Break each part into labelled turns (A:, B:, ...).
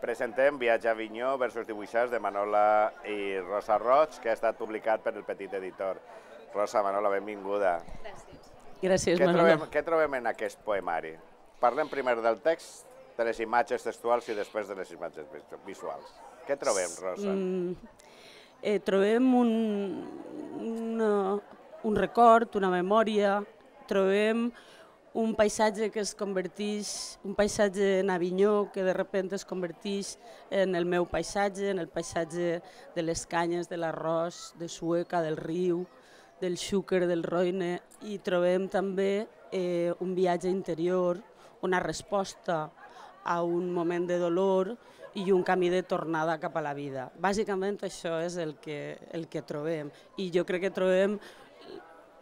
A: presentem Viatge a Vinyó versus dibuixars de Manola i Rosa Roig, que ha estat publicat per el petit editor. Rosa, Manola, benvinguda.
B: Gràcies. Gràcies,
A: què Manola. Trobem, què trobem en aquest poemari? Parlem primer del text, de les imatges textuals i després de les imatges visuals. Què trobem, Rosa? Mm,
C: eh, trobem un, un, un record, una memòria, trobem un paisatge que es converteix, un paisatge en Avinyó que de repente es converteix en el meu paisatge, en el paisatge de les canyes, de l'arròs, de Sueca, del riu, del xúquer, del roine, i trobem també eh, un viatge interior, una resposta a un moment de dolor i un camí de tornada cap a la vida. Bàsicament això és el que, el que trobem i jo crec que trobem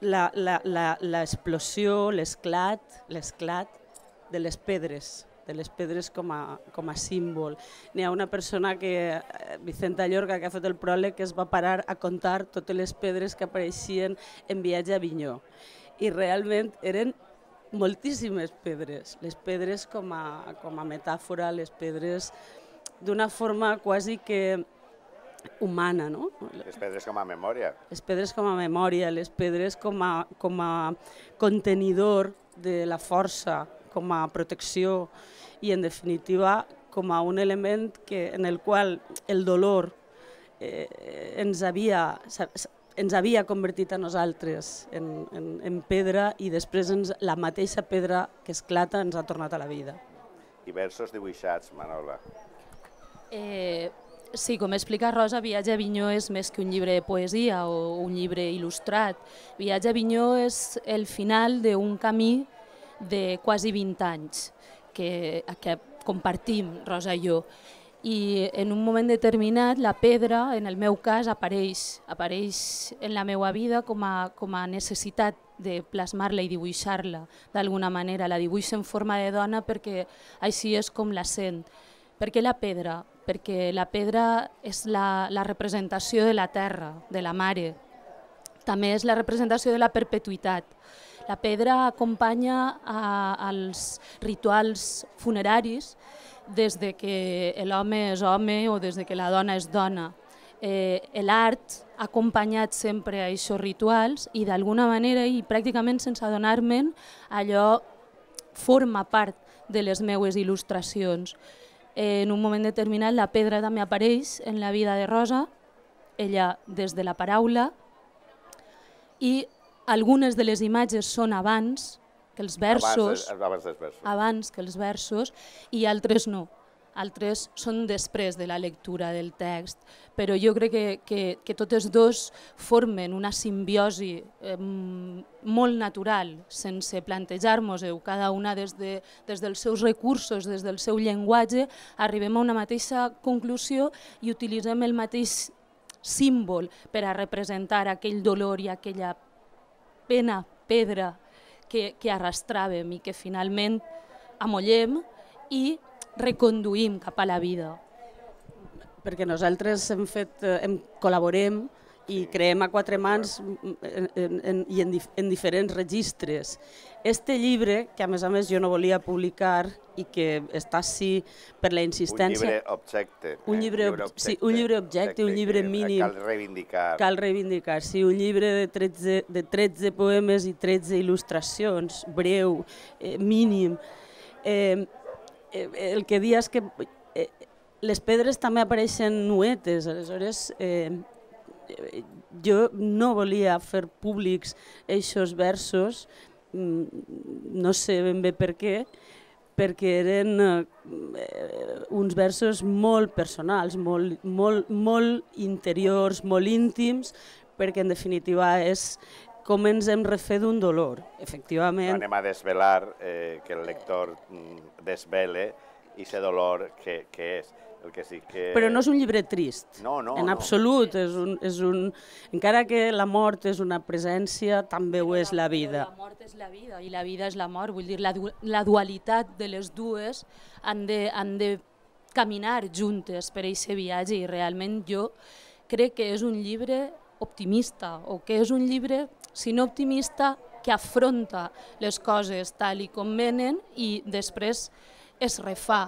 C: l'explosió, l'esclat, l'esclat de les pedres, de les pedres com a, com a símbol. N'hi ha una persona que, eh, Vicenta Llorga, que ha fet el pròleg, que es va parar a contar totes les pedres que apareixien en viatge a Vinyó. I realment eren moltíssimes pedres, les pedres com a, com a metàfora, les pedres d'una forma quasi que humana, no? Les
A: pedres com a memòria.
C: Les pedres com a memòria, les pedres com a, com a contenidor de la força, com a protecció i, en definitiva, com a un element que, en el qual el dolor eh, ens, havia, ens havia convertit a nosaltres en, en, en pedra i després ens, la mateixa pedra que esclata ens ha tornat a la vida.
A: I versos dibuixats, Manola.
B: Eh,
C: Sí, com explica Rosa,
B: Viatge a Vinyó és més que un llibre de poesia o un llibre il·lustrat. Viatge a Vinyó és el final d'un camí de quasi 20 anys que, que compartim Rosa i jo i en un moment determinat la pedra, en el meu cas, apareix, apareix en la meva vida com a, com a necessitat de plasmar-la i dibuixar-la d'alguna manera. La dibuixo en forma de dona perquè així és com la sent. Per què la pedra? Perquè la pedra és la, la representació de la terra, de la mare. També és la representació de la perpetuïtat. La pedra acompanya a, als rituals funeraris des de que l'home és home o des de que la dona és dona. Eh, L'art ha acompanyat sempre a aquests rituals i d'alguna manera i pràcticament sense adonar-me'n allò forma part de les meues il·lustracions en un moment determinat la pedra també apareix en la vida de Rosa, ella des de la paraula, i algunes de les imatges són abans que els versos, abans, abans, versos. abans que els versos, i altres no altres són després de la lectura del text, però jo crec que, que, que totes dos formen una simbiosi eh, molt natural, sense plantejar-nos-ho, cada una des, de, des dels seus recursos, des del seu llenguatge, arribem a una mateixa conclusió i utilitzem el mateix símbol per a representar aquell dolor i aquella pena, pedra que, que arrastràvem i que finalment amollem i reconduïm
C: cap a la vida? Perquè nosaltres hem fet, eh, hem, col·laborem i creem a quatre mans en, en, en, en, en diferents registres. Este llibre, que a més a més jo no volia publicar i que està així per la insistència... Un llibre
A: objecte. Un llibre, eh? llibre objecte, sí, un
C: llibre objecte, objecte, un llibre mínim. Cal
A: reivindicar.
C: Cal reivindicar, sí, un llibre de 13, de 13 poemes i 13 il·lustracions, breu, eh, mínim. Eh, Eh, el que dia és que eh, les pedres també apareixen nuetes, aleshores eh, jo no volia fer públics aquests versos, mm, no sé ben bé per què, perquè eren eh, uns versos molt personals, molt, molt, molt interiors, molt íntims, perquè en definitiva és com ens hem refer d'un dolor, efectivament.
A: Anem a desvelar, eh, que el lector mm, desvele i ser dolor que, que és. El que sí que... Però no és un
C: llibre trist, no, no, en absolut. No. És un, és un... Encara que la mort és una presència, també ho és la vida.
B: La mort és la vida i la vida és la mort. Vull dir, la, la dualitat de les dues han de, han de caminar juntes per aquest viatge i realment jo crec que és un llibre optimista o que és un llibre sinó optimista que afronta les coses tal i com menen i després es refà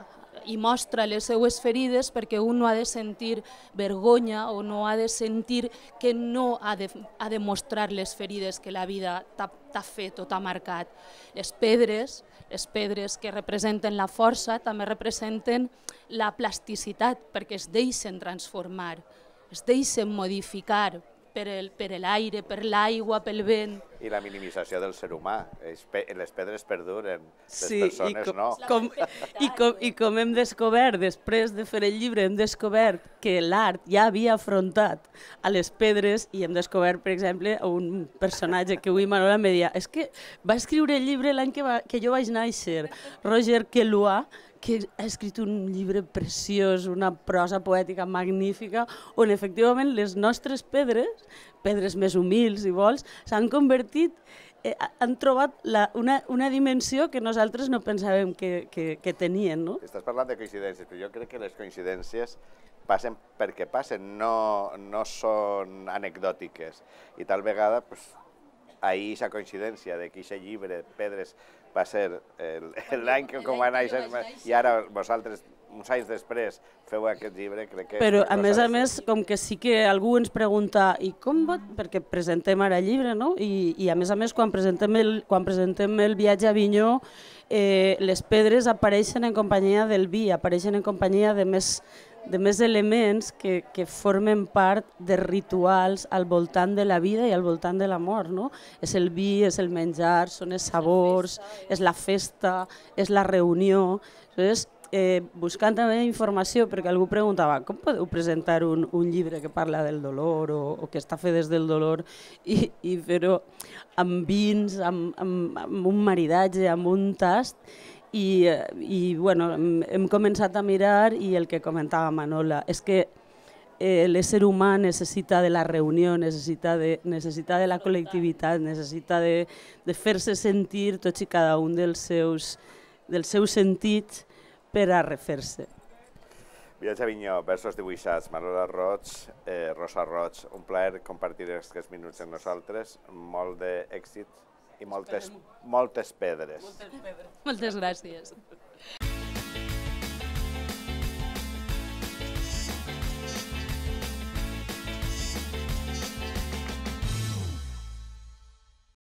B: i mostra les seues ferides perquè un no ha de sentir vergonya o no ha de sentir que no ha de, ha de mostrar les ferides que la vida t'ha fet o t'ha marcat. Les pedres, les pedres que representen la força també representen la plasticitat perquè es deixen transformar, es deixen modificar, per el, per l'aire, per l'aigua, pel vent.
A: I la minimització del ser humà. Les pedres perduren, les sí, persones i com, no.
C: Com, i, com, I com hem descobert, després de fer el llibre, hem descobert que l'art ja havia afrontat a les pedres i hem descobert, per exemple, un personatge que avui Manola em deia és que va escriure el llibre l'any que, va, que jo vaig néixer, Roger Kelua, que ha escrit un llibre preciós, una prosa poètica magnífica, on efectivament les nostres pedres, pedres més humils, i vols, s'han convertit eh, han trobat la, una, una dimensió que nosaltres no pensàvem que, que, que tenien. No? Estàs parlant de coincidències,
A: però jo crec que les coincidències passen perquè passen, no, no són anecdòtiques. I tal vegada, pues, ahir aquesta coincidència de que aquest llibre, Pedres, va ser l'any que com va néixer, i ara vosaltres uns anys després feu aquest llibre, crec que... Però, a més a
C: més, com que sí que algú ens pregunta i com va... perquè presentem ara el llibre, no? I, i a més a més, quan presentem el, quan presentem el viatge a Vinyó, eh, les pedres apareixen en companyia del vi, apareixen en companyia de més, de més elements que, que formen part de rituals al voltant de la vida i al voltant de la mort. No? És el vi, és el menjar, són els sabors, eh? és la festa, és la reunió. Llavors, eh, buscant també informació, perquè algú preguntava com podeu presentar un, un llibre que parla del dolor o, o que està fet des del dolor i, i fer-ho amb vins, amb, amb, amb un maridatge, amb un tast, i, i bueno, hem, començat a mirar i el que comentava Manola és que eh, l'ésser humà necessita de la reunió, necessita de, necessita de la col·lectivitat, necessita de, de fer-se sentir tots i cada un dels seus, dels seus sentits per a refer-se.
A: Viatge a Vinyó, versos dibuixats, Manola Roig, eh, Rosa Roig, un plaer compartir aquests minuts amb nosaltres, molt d'èxit i moltes, moltes pedres.
B: Moltes pedres. Moltes gràcies.